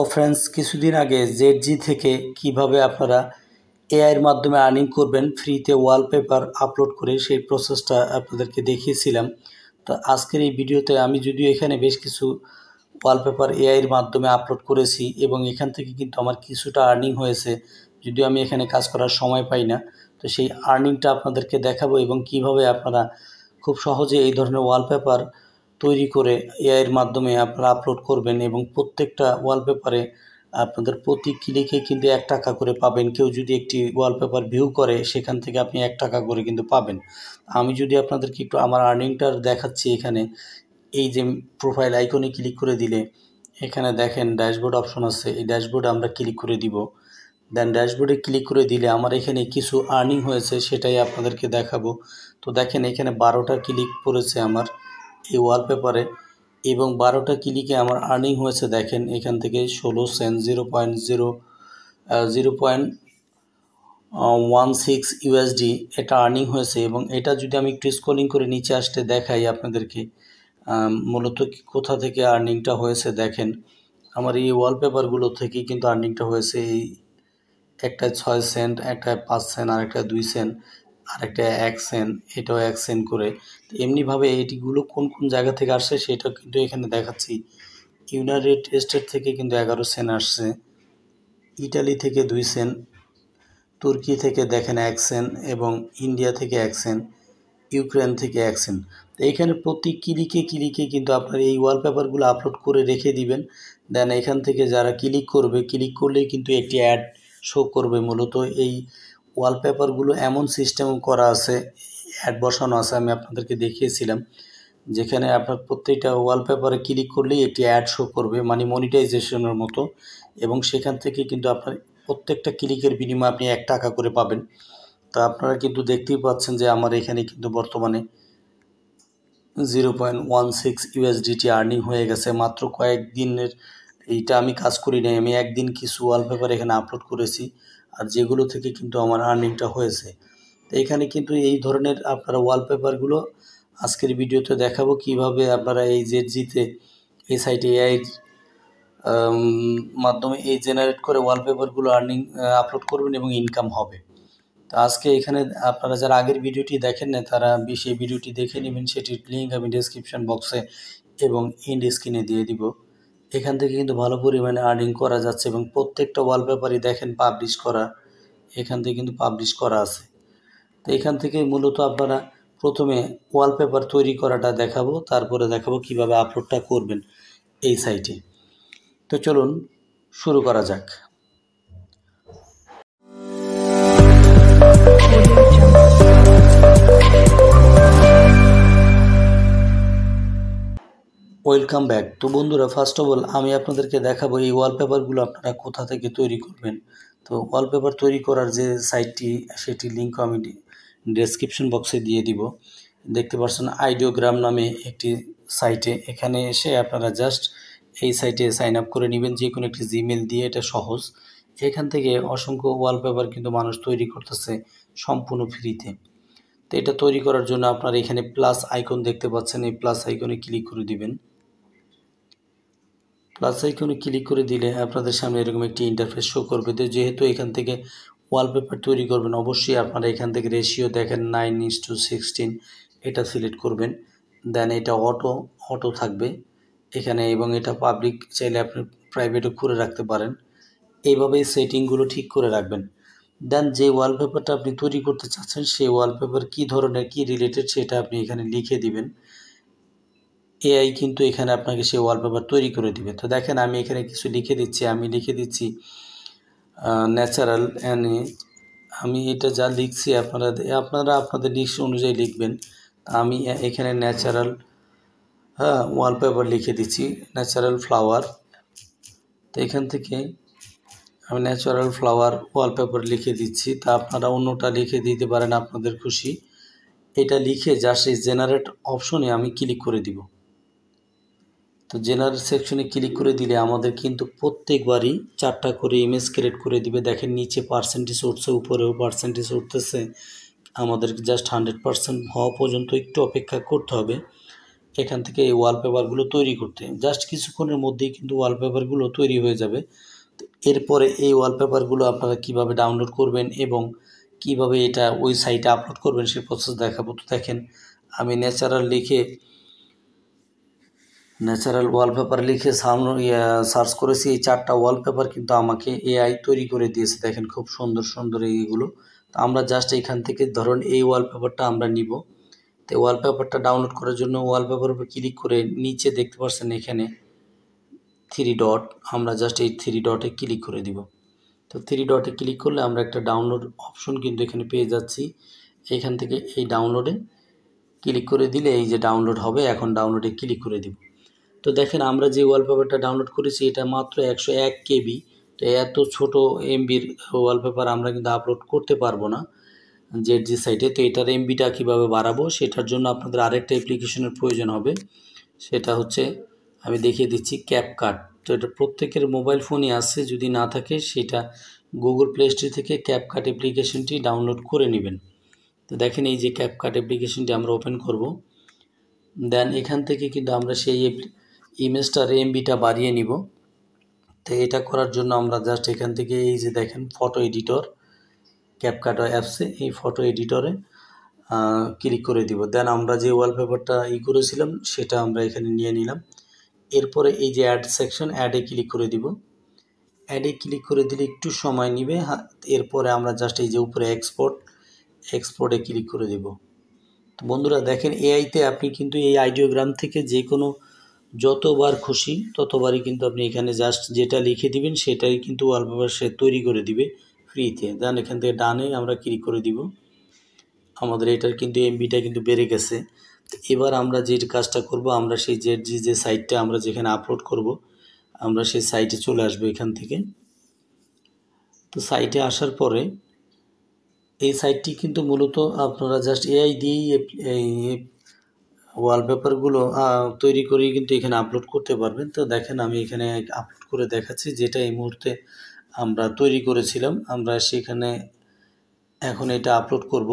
তো ফ্রেন্ডস কিছুদিন আগে জেডজি থেকে কিভাবে আপনারা এআইয়ের মাধ্যমে আর্নিং করবেন ফ্রিতে ওয়ালপেপার আপলোড করে সেই প্রসেসটা আপনাদেরকে দেখিয়েছিলাম তো আজকের এই ভিডিওতে আমি যদিও এখানে বেশ কিছু ওয়ালপেপার এআইয়ের মাধ্যমে আপলোড করেছি এবং এখান থেকে কিন্তু আমার কিছুটা আর্নিং হয়েছে যদিও আমি এখানে কাজ করার সময় পাই না তো সেই আর্নিংটা আপনাদেরকে দেখাবো এবং কিভাবে আপনারা খুব সহজে এই ধরনের ওয়ালপেপার তৈরি করে এআইয়ের মাধ্যমে আপনারা আপলোড করবেন এবং প্রত্যেকটা ওয়ালপেপারে আপনাদের প্রতি ক্লিকে কিন্তু এক টাকা করে পাবেন কেউ যদি একটি ওয়ালপেপার ভিউ করে সেখান থেকে আপনি এক টাকা করে কিন্তু পাবেন আমি যদি আপনাদেরকে একটু আমার আর্নিংটার দেখাচ্ছি এখানে এই যে প্রোফাইল আইকনে ক্লিক করে দিলে এখানে দেখেন ড্যাশবোর্ড অপশন আছে এই ড্যাশবোর্ডে আমরা ক্লিক করে দিব দেন ড্যাশবোর্ডে ক্লিক করে দিলে আমার এখানে কিছু আর্নিং হয়েছে সেটাই আপনাদেরকে দেখাবো তো দেখেন এখানে বারোটা ক্লিক পড়েছে আমার এই ওয়ালপেপারে এবং বারোটা ক্লিকে আমার আর্নিং হয়েছে দেখেন এখান থেকে ষোলো cent zero point zero zero point one six USD এটা আর্নিং হয়েছে এবং এটা যদি আমি একটু স্কলিং করে নিচে আসতে দেখাই আপনাদেরকে মূলত কোথা থেকে আর্নিংটা হয়েছে দেখেন আমার এই ওয়ালপেপারগুলো থেকেই কিন্তু আর্নিংটা হয়েছে এই একটা ছয় সেন্ট একটা পাঁচ সেন্ট আর একটা দুই সেন্ট আরেকটা অ্যাকসেন এটাও অ্যাকসেন করে তো এমনিভাবে এটিগুলো কোন কোন জায়গা থেকে আসছে সেটা কিন্তু এখানে দেখাচ্ছি ইউনাইটেড স্টেট থেকে কিন্তু এগারো সেন আসছে ইটালি থেকে দুই সেন তুর্কি থেকে দেখেন অ্যাকসেন এবং ইন্ডিয়া থেকে অ্যাকসেন ইউক্রেন থেকে অ্যাকসেন তো এইখানে প্রতি ক্লিকে ক্লিকে কিন্তু আপনার এই ওয়ালপেপারগুলো আপলোড করে রেখে দিবেন দেন এখান থেকে যারা ক্লিক করবে ক্লিক করলেই কিন্তু একটি অ্যাড শো করবে মূলত এই ওয়ালপেপারগুলো এমন সিস্টেম করা আছে অ্যাড বসানো আছে আমি আপনাদেরকে দেখিয়েছিলাম যেখানে আপনার প্রত্যেকটা ওয়ালপেপারে ক্লিক করলেই একটি অ্যাড শো করবে মানে মনিটাইজেশনের মতো এবং সেখান থেকে কিন্তু আপনার প্রত্যেকটা ক্লিকের বিনিময়ে আপনি এক টাকা করে পাবেন তা আপনারা কিন্তু দেখতেই পাচ্ছেন যে আমার এখানে কিন্তু বর্তমানে zero point one six USDT earning হয়ে গেছে মাত্র কয়েক দিনের এইটা আমি কাজ করি নাই আমি একদিন কিছু ওয়ালপেপার এখানে আপলোড করেছি আর যেগুলো থেকে কিন্তু আমার আর্নিংটা হয়েছে তো এখানে কিন্তু এই ধরনের আপনারা ওয়ালপেপারগুলো আজকের ভিডিওতে দেখাবো কিভাবে আপনারা এই জেড জিতে এই সাইটে এআইয়ের মাধ্যমে এই জেনারেট করে ওয়ালপেপারগুলো আর্নিং আপলোড করবেন এবং ইনকাম হবে তো আজকে এখানে আপনারা যারা আগের ভিডিওটি দেখেন না তারা বিশেষ ভিডিওটি দেখে নেবেন সেটির লিঙ্ক আমি ডিসক্রিপশান বক্সে এবং ইন্ড স্ক্রিনে দিয়ে দিব এখান থেকে কিন্তু ভালো পরিমাণে আর্নিং করা যাচ্ছে এবং প্রত্যেকটা ওয়ালপেপারই দেখেন পাবলিশ করা এখান থেকে কিন্তু পাবলিশ করা আছে তো এখান থেকে মূলত আপনারা প্রথমে ওয়ালপেপার তৈরি করাটা দেখাবো তারপরে দেখাবো কিভাবে আপলোডটা করবেন এই সাইটে তো চলুন শুরু করা যাক ওয়েলকাম ব্যাক তো বন্ধুরা ফার্স্ট অফ অল আমি আপনাদেরকে দেখাবো এই ওয়ালপেপারগুলো আপনারা কোথা থেকে তৈরি করবেন তো ওয়ালপেপার তৈরি করার যে সাইটটি সেটি লিঙ্ক আমি ডেসক্রিপশন বক্সে দিয়ে দিব দেখতে পাচ্ছেন আইডিওগ্রাম নামে একটি সাইটে এখানে এসে আপনারা জাস্ট এই সাইটে সাইন আপ করে নেবেন যে কোনো একটি জিমেল দিয়ে এটা সহজ এখান থেকে অসংখ্য ওয়ালপেপার কিন্তু মানুষ তৈরি করতেছে সম্পূর্ণ ফ্রিতে তো এটা তৈরি করার জন্য আপনারা এখানে প্লাস আইকন দেখতে পাচ্ছেন এই প্লাস আইকনে ক্লিক করে দিবেন প্লাস আইকনে ক্লিক করে দিলে আপনাদের সামনে এরকম একটি ইন্টারফেস শো করবে তো যেহেতু এখান থেকে ওয়ালপেপার তৈরি করবেন অবশ্যই আপনারা এখান থেকে রেশিও দেখেন নাইন ইস টু সিক্সটিন এটা সিলেক্ট করবেন দেন এটা অটো অটো থাকবে এখানে এবং এটা পাবলিক চাইলে আপনি প্রাইভেটও করে রাখতে পারেন এইভাবেই সেটিংগুলো ঠিক করে রাখবেন দেন যে ওয়ালপেপারটা আপনি তৈরি করতে চাচ্ছেন সেই ওয়ালপেপার কি ধরনের কি রিলেটেড সেটা আপনি এখানে লিখে দিবেন এআই কিন্তু এখানে আপনাকে সেই ওয়ালপেপার তৈরি করে দিবে তো দেখেন আমি এখানে কিছু লিখে দিচ্ছি আমি লিখে দিচ্ছি ন্যাচারাল অ্যান্ড আমি এটা যা লিখছি আপনারা আপনারা আপনাদের লিস্ট অনুযায়ী লিখবেন আমি এখানে ন্যাচারাল হ্যাঁ ওয়ালপেপার লিখে দিচ্ছি ন্যাচারাল ফ্লাওয়ার তো এখান থেকে আমি ন্যাচারাল ফ্লাওয়ার ওয়ালপেপার লিখে দিচ্ছি তা আপনারা অন্যটা লিখে দিতে পারেন আপনাদের খুশি এটা লিখে যা সেই জেনারেট অপশনে আমি ক্লিক করে দিব তো জেনারেল সেকশনে ক্লিক করে দিলে আমাদের কিন্তু প্রত্যেকবারই চারটা করে ইমেজ ক্রিয়েট করে দিবে দেখেন নিচে পার্সেন্টেজ উঠছে উপরেও পার্সেন্টেজ উঠতেছে আমাদের জাস্ট হান্ড্রেড পার্সেন্ট হওয়া পর্যন্ত একটু অপেক্ষা করতে হবে এখান থেকে এই ওয়ালপেপারগুলো তৈরি করতে জাস্ট কিছুক্ষণের মধ্যেই কিন্তু ওয়ালপেপারগুলো তৈরি হয়ে যাবে এরপরে এই ওয়ালপেপারগুলো আপনারা কিভাবে ডাউনলোড করবেন এবং কিভাবে এটা ওই সাইটে আপলোড করবেন সেই প্রসেস দেখাবো তো দেখেন আমি ন্যাচারাল লিখে ন্যাচারাল ওয়ালপেপার লিখে সামনে সার্চ ইয়ে, করেছি এই চারটা ওয়ালপেপার কিন্তু আমাকে এআই তৈরি করে দিয়েছে দেখেন খুব সুন্দর সুন্দর এইগুলো তো আমরা জাস্ট এইখান থেকে ধরুন এই ওয়ালপেপারটা আমরা নিব তো ওয়ালপেপারটা ডাউনলোড করার জন্য ওয়ালপেপার উপর ক্লিক করে নিচে দেখতে পাচ্ছেন এখানে থ্রি ডট আমরা জাস্ট এই থ্রি ডটে ক্লিক করে দিব তো থ্রি ডটে ক্লিক করলে আমরা একটা ডাউনলোড অপশন কিন্তু এখানে পেয়ে যাচ্ছি এখান থেকে এই ডাউনলোডে ক্লিক করে দিলে এই যে ডাউনলোড হবে এখন ডাউনলোডে ক্লিক করে দিব তো দেখেন আমরা যে ওয়ালপেপারটা ডাউনলোড করেছি এটা মাত্র একশো এক কেবি তো এত ছোট এমবির ওয়ালপেপার আমরা কিন্তু আপলোড করতে পারবো না জেড জি সাইটে তো এটার এমবিটা কীভাবে বাড়াবো সেটার জন্য আপনাদের আরেকটা অ্যাপ্লিকেশনের প্রয়োজন হবে সেটা হচ্ছে আমি দেখিয়ে দিচ্ছি ক্যাপকাট তো এটা প্রত্যেকের মোবাইল ফোনে আসছে যদি না থাকে সেটা গুগল প্লে স্টোর থেকে ক্যাপকাট অ্যাপ্লিকেশনটি ডাউনলোড করে নেবেন তো দেখেন এই যে ক্যাপকাট অ্যাপ্লিকেশনটি আমরা ওপেন করব দেন এখান থেকে কিন্তু আমরা সেই ইমেজটার এমবিটা বাড়িয়ে নিব তো এটা করার জন্য আমরা জাস্ট এখান থেকে এই যে দেখেন ফটো এডিটর ক্যাপকাটো অ্যাপসে এই ফটো এডিটরে ক্লিক করে দিব দেন আমরা যে ওয়ালপেপারটা ই করেছিলাম সেটা আমরা এখানে নিয়ে নিলাম এরপরে এই যে অ্যাড সেকশন অ্যাডে ক্লিক করে দিব অ্যাডে ক্লিক করে দিলে একটু সময় নিবে এরপরে আমরা জাস্ট এই যে উপরে এক্সপোর্ট এক্সপোর্টে ক্লিক করে দিব তো বন্ধুরা দেখেন এআইতে আপনি কিন্তু এই আইডিওগ্রাম থেকে যে কোনো যতবার খুশি ততবারই কিন্তু আপনি এখানে জাস্ট যেটা লিখে দিবেন সেটাই কিন্তু ওয়ালপেপার সে তৈরি করে দিবে ফ্রিতে দেন এখান থেকে ডানে আমরা ক্লিক করে দিব আমাদের এটার কিন্তু এমবিটা কিন্তু বেড়ে গেছে এবার আমরা যে কাজটা করব আমরা সেই জেড জি যে সাইটটা আমরা যেখানে আপলোড করব আমরা সেই সাইটে চলে আসবো এখান থেকে তো সাইটে আসার পরে এই সাইটটি কিন্তু মূলত আপনারা জাস্ট এআই দিয়েই ওয়ালপেপারগুলো তৈরি করে কিন্তু এখানে আপলোড করতে পারবেন তো দেখেন আমি এখানে আপলোড করে দেখাচ্ছি যেটা এই মুহূর্তে আমরা তৈরি করেছিলাম আমরা সেখানে এখন এটা আপলোড করব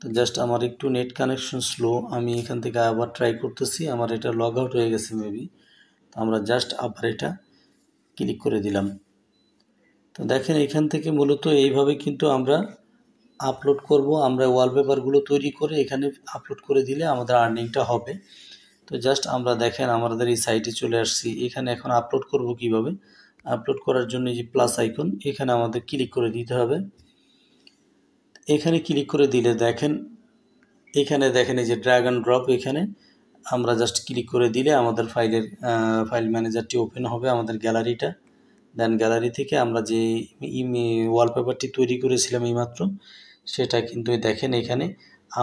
তো জাস্ট আমার একটু নেট কানেকশন স্লো আমি এখান থেকে আবার ট্রাই করতেছি আমার এটা লগ আউট হয়ে গেছে মেবি তো আমরা জাস্ট আবার এটা ক্লিক করে দিলাম তো দেখেন এখান থেকে মূলত এইভাবে কিন্তু আমরা আপলোড করব আমরা ওয়ালপেপারগুলো তৈরি করে এখানে আপলোড করে দিলে আমাদের আর্নিংটা হবে তো জাস্ট আমরা দেখেন আমাদের এই সাইটে চলে আসছি এখানে এখন আপলোড করব কিভাবে আপলোড করার জন্য যে প্লাস আইকন এখানে আমাদের ক্লিক করে দিতে হবে এখানে ক্লিক করে দিলে দেখেন এখানে দেখেন এই যে ড্রাগন ড্রপ এখানে আমরা জাস্ট ক্লিক করে দিলে আমাদের ফাইলের ফাইল ম্যানেজারটি ওপেন হবে আমাদের গ্যালারিটা দেন গ্যালারি থেকে আমরা যে ওয়ালপেপারটি তৈরি করেছিলাম এইমাত্র সেটা কিন্তু দেখেন এখানে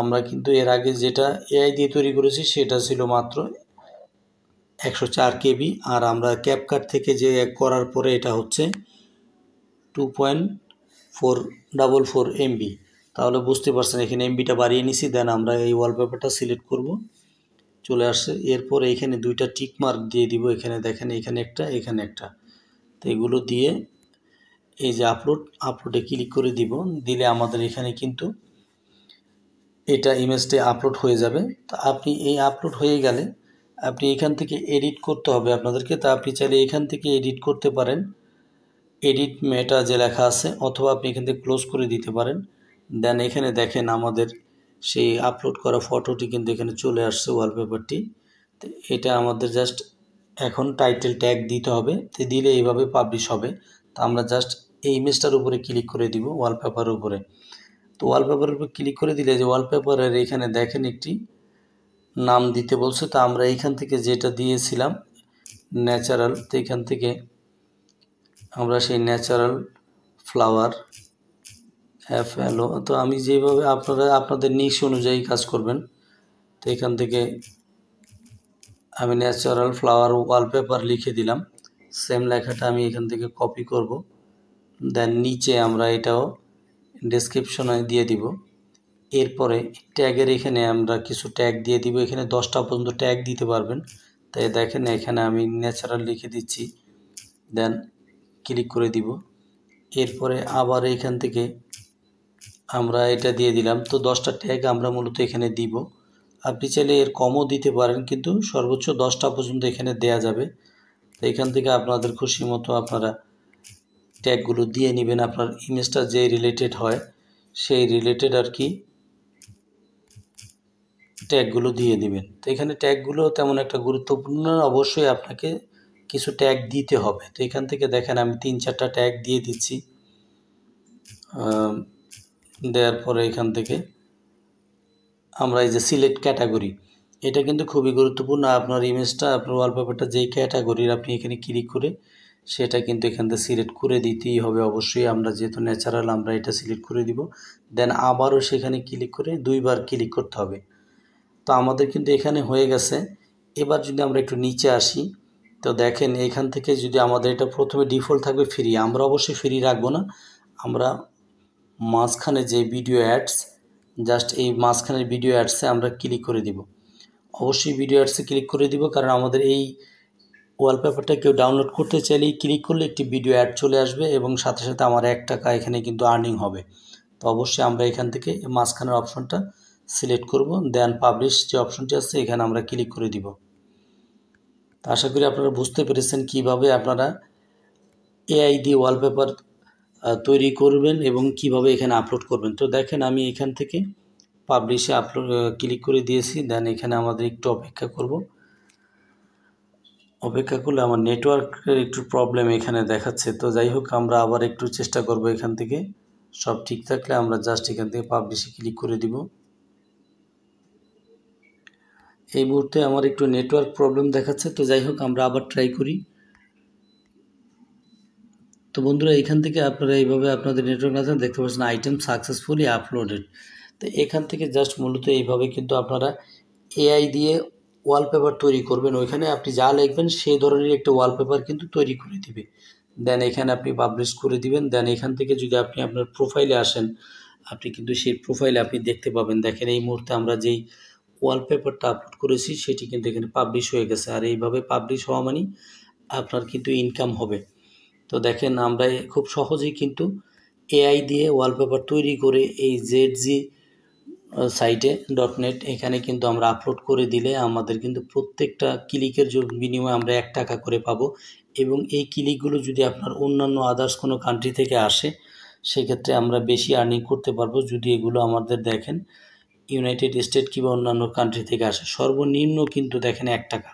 আমরা কিন্তু এর আগে যেটা এআই দিয়ে তৈরি করেছি সেটা ছিল মাত্র একশো চার কেবি আর আমরা ক্যাপকাট থেকে যে এক করার পরে এটা হচ্ছে two point four double four MB তাহলে বুঝতে পারছেন এখানে এমবিটা বাড়িয়ে নিছি দেন আমরা এই ওয়ালপেপারটা সিলেক্ট করব চলে আসছে এরপর এখানে দুইটা টিক মার্ক দিয়ে দিব এখানে দেখেন এখানে একটা এখানে একটা তো এগুলো দিয়ে এই যে আপলোড আপলোডে ক্লিক করে দিব দিলে আমাদের এখানে কিন্তু এটা ইমেজটি আপলোড হয়ে যাবে তো আপনি এই আপলোড হয়ে গেলে আপনি এখান থেকে এডিট করতে হবে আপনাদেরকে তা আপনি চাইলে এখান থেকে এডিট করতে পারেন এডিট মেটা যে লেখা আছে অথবা আপনি এখান থেকে ক্লোজ করে দিতে পারেন দেন এখানে দেখেন আমাদের সেই আপলোড করা ফটোটি কিন্তু এখানে চলে আসছে ওয়ালপেপারটি তো এটা আমাদের জাস্ট এখন টাইটেল ট্যাগ দিতে হবে তো দিলে এইভাবে পাবলিশ হবে তো আমরা জাস্ট এই ইমেজটার উপরে ক্লিক করে দিব ওয়ালপেপারের উপরে তো ওয়ালপেপারের উপর ক্লিক করে দিলে যে ওয়ালপেপারের এখানে দেখেন একটি নাম দিতে বলছে তো আমরা এইখান থেকে যেটা দিয়েছিলাম ন্যাচারাল তো এখান থেকে আমরা সেই ন্যাচারাল ফ্লাওয়ার এফ এলো তো আমি যেভাবে আপনারা আপনাদের নিশ অনুযায়ী কাজ করবেন তো এখান থেকে আমি ন্যাচারাল ফ্লাওয়ার ওয়ালপেপার লিখে দিলাম সেম লেখাটা আমি এখান থেকে কপি করব দেন নিচে আমরা এটাও ডেসক্রিপশনে দিয়ে দিব এরপরে ট্যাগের এখানে আমরা কিছু ট্যাগ দিয়ে দিব এখানে দশটা পর্যন্ত ট্যাগ দিতে পারবেন তাই দেখেন এখানে আমি ন্যাচারাল লিখে দিচ্ছি দেন ক্লিক করে দিব এরপরে আবার এখান থেকে আমরা এটা দিয়ে দিলাম তো দশটা ট্যাগ আমরা মূলত এখানে দিব আপনি চাইলে এর কমও দিতে পারেন কিন্তু সর্বোচ্চ দশটা পর্যন্ত এখানে দেয়া যাবে তো এখান থেকে আপনাদের খুশি মতো আপনারা ট্যাগগুলো দিয়ে নেবেন আপনার ইমেজটা যে রিলেটেড হয় সেই রিলেটেড আর কি ট্যাগগুলো দিয়ে দিবেন তো এখানে ট্যাগগুলো তেমন একটা গুরুত্বপূর্ণ অবশ্যই আপনাকে কিছু ট্যাগ দিতে হবে তো এখান থেকে দেখেন আমি তিন চারটা ট্যাগ দিয়ে দিচ্ছি দেওয়ার পরে এখান থেকে আমরা এই যে সিলেক্ট ক্যাটাগরি এটা কিন্তু খুবই গুরুত্বপূর্ণ আপনার ইমেজটা আপনার ওয়ালপেপারটা যেই ক্যাটাগরির আপনি এখানে ক্লিক করে সেটা কিন্তু এখান থেকে সিলেক্ট করে দিতেই হবে অবশ্যই আমরা যেহেতু ন্যাচারাল আমরা এটা সিলেক্ট করে দিব দেন আবারও সেখানে ক্লিক করে দুইবার ক্লিক করতে হবে তো আমাদের কিন্তু এখানে হয়ে গেছে এবার যদি আমরা একটু নিচে আসি তো দেখেন এখান থেকে যদি আমাদের এটা প্রথমে ডিফল্ট থাকবে ফ্রি আমরা অবশ্যই ফ্রি রাখবো না আমরা মাঝখানে যে ভিডিও অ্যাডস জাস্ট এই মাঝখানের ভিডিও অ্যাডসে আমরা ক্লিক করে দিব অবশ্যই ভিডিও অ্যাডসে ক্লিক করে দিব কারণ আমাদের এই ওয়ালপেপারটা কেউ ডাউনলোড করতে চাইলেই ক্লিক করলে একটি ভিডিও অ্যাড চলে আসবে এবং সাথে সাথে আমার এক টাকা এখানে কিন্তু আর্নিং হবে তো অবশ্যই আমরা এখান থেকে মাঝখানের অপশনটা সিলেক্ট করব দেন পাবলিশ যে অপশনটি আছে এখানে আমরা ক্লিক করে দিব তো আশা করি আপনারা বুঝতে পেরেছেন কিভাবে আপনারা এআই দিয়ে ওয়ালপেপার তৈরি করবেন এবং কিভাবে এখানে আপলোড করবেন তো দেখেন আমি এখান থেকে পাবলিশে আপলোড ক্লিক করে দিয়েছি দেন এখানে আমাদের একটু অপেক্ষা করব অপেক্ষা করলে আমার নেটওয়ার্কের একটু প্রবলেম এখানে দেখাচ্ছে তো যাই হোক আমরা আবার একটু চেষ্টা করব এখান থেকে সব ঠিক থাকলে আমরা জাস্ট এখান থেকে পাবলিশে ক্লিক করে দিব এই মুহূর্তে আমার একটু নেটওয়ার্ক প্রবলেম দেখাচ্ছে তো যাই হোক আমরা আবার ট্রাই করি তো বন্ধুরা এখান থেকে আপনারা এইভাবে আপনাদের নেটওয়ার্ক থাকেন দেখতে পাচ্ছেন আইটেম সাকসেসফুলি আপলোডেড তো এখান থেকে জাস্ট মূলত এইভাবে কিন্তু আপনারা এআই দিয়ে ওয়ালপেপার তৈরি করবেন ওইখানে আপনি যা লিখবেন সেই ধরনের একটা ওয়ালপেপার কিন্তু তৈরি করে দিবে দেন এখানে আপনি পাবলিশ করে দিবেন দেন এখান থেকে যদি আপনি আপনার প্রোফাইলে আসেন আপনি কিন্তু সেই প্রোফাইলে আপনি দেখতে পাবেন দেখেন এই মুহূর্তে আমরা যেই ওয়ালপেপারটা আপলোড করেছি সেটি কিন্তু এখানে পাবলিশ হয়ে গেছে আর এইভাবে পাবলিশ হওয়া মানে আপনার কিন্তু ইনকাম হবে তো দেখেন আমরা খুব সহজেই কিন্তু এআই দিয়ে ওয়ালপেপার তৈরি করে এই জেড জি সাইটে ডট নেট এখানে কিন্তু আমরা আপলোড করে দিলে আমাদের কিন্তু প্রত্যেকটা ক্লিকের বিনিময়ে আমরা এক টাকা করে পাবো এবং এই ক্লিকগুলো যদি আপনার অন্যান্য আদার্স কোনো কান্ট্রি থেকে আসে সেক্ষেত্রে আমরা বেশি আর্নিং করতে পারবো যদি এগুলো আমাদের দেখেন ইউনাইটেড স্টেট কিংবা অন্যান্য কান্ট্রি থেকে আসে সর্বনিম্ন কিন্তু দেখেন এক টাকা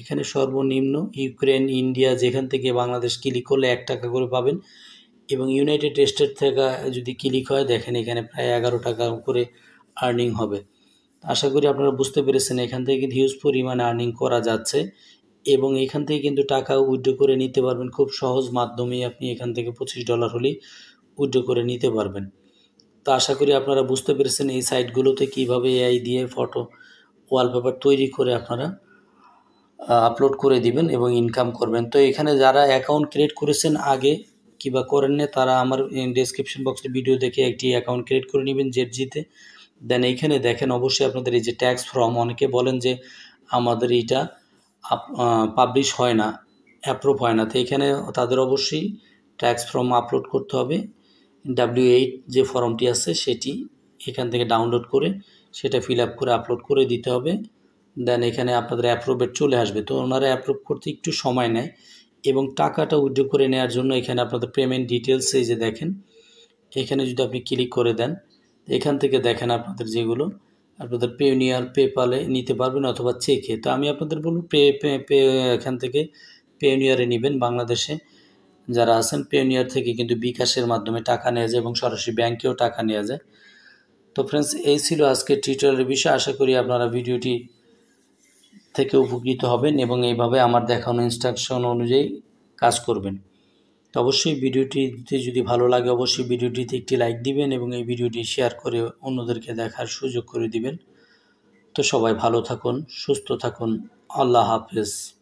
এখানে সর্বনিম্ন ইউক্রেন ইন্ডিয়া যেখান থেকে বাংলাদেশ ক্লিক করলে এক টাকা করে পাবেন এবং ইউনাইটেড স্টেট থেকে যদি ক্লিক হয় দেখেন এখানে প্রায় এগারো টাকা করে আর্নিং হবে আশা করি আপনারা বুঝতে পেরেছেন এখান থেকে কিন্তু হিউজ পরিমাণে আর্নিং করা যাচ্ছে এবং এখান থেকে কিন্তু টাকা উইড্রো করে নিতে পারবেন খুব সহজ মাধ্যমেই আপনি এখান থেকে পঁচিশ ডলার হলেই উইড্রো করে নিতে পারবেন তো আশা করি আপনারা বুঝতে পেরেছেন এই সাইটগুলোতে কিভাবে এআই দিয়ে ফটো ওয়ালপেপার তৈরি করে আপনারা আপলোড করে দিবেন এবং ইনকাম করবেন তো এখানে যারা অ্যাকাউন্ট ক্রিয়েট করেছেন আগে কিবা করেন না তারা আমার ডেসক্রিপশন বক্সে ভিডিও দেখে একটি অ্যাকাউন্ট ক্রিয়েট করে নেবেন জেট জিতে দেন এইখানে দেখেন অবশ্যই আপনাদের এই যে ট্যাক্স ফর্ম অনেকে বলেন যে আমাদের এইটা পাবলিশ হয় না অ্যাপ্রুভ হয় না তো এখানে তাদের অবশ্যই ট্যাক্স ফর্ম আপলোড করতে হবে ডাব্লিউ এইট যে ফর্মটি আছে সেটি এখান থেকে ডাউনলোড করে সেটা ফিল আপ করে আপলোড করে দিতে হবে দেন এখানে আপনাদের অ্যাপ্রুভের চলে আসবে তো ওনারা অ্যাপ্রুভ করতে একটু সময় নেয় এবং টাকাটা উইথড্র করে নেওয়ার জন্য এখানে আপনাদের পেমেন্ট ডিটেলস এই যে দেখেন এখানে যদি আপনি ক্লিক করে দেন এখান থেকে দেখেন আপনাদের যেগুলো আপনাদের পেউনিয়ার পেপালে নিতে পারবেন অথবা চেকে তো আমি আপনাদের বলব পে পে এখান থেকে পেউনিয়ারে নেবেন বাংলাদেশে যারা আছেন পেউনিয়ার থেকে কিন্তু বিকাশের মাধ্যমে টাকা নেওয়া যায় এবং সরাসরি ব্যাংকেও টাকা নেওয়া যায় তো ফ্রেন্ডস এই ছিল আজকে টিউটোরিয়ালের বিষয়ে আশা করি আপনারা ভিডিওটি থেকে উপকৃত হবেন এবং এইভাবে আমার দেখানো ইনস্ট্রাকশন অনুযায়ী কাজ করবেন অবশ্যই ভিডিওটিতে যদি ভালো লাগে অবশ্যই ভিডিওটিতে একটি লাইক দিবেন এবং এই ভিডিওটি শেয়ার করে অন্যদেরকে দেখার সুযোগ করে দিবেন তো সবাই ভালো থাকুন সুস্থ থাকুন আল্লাহ হাফেজ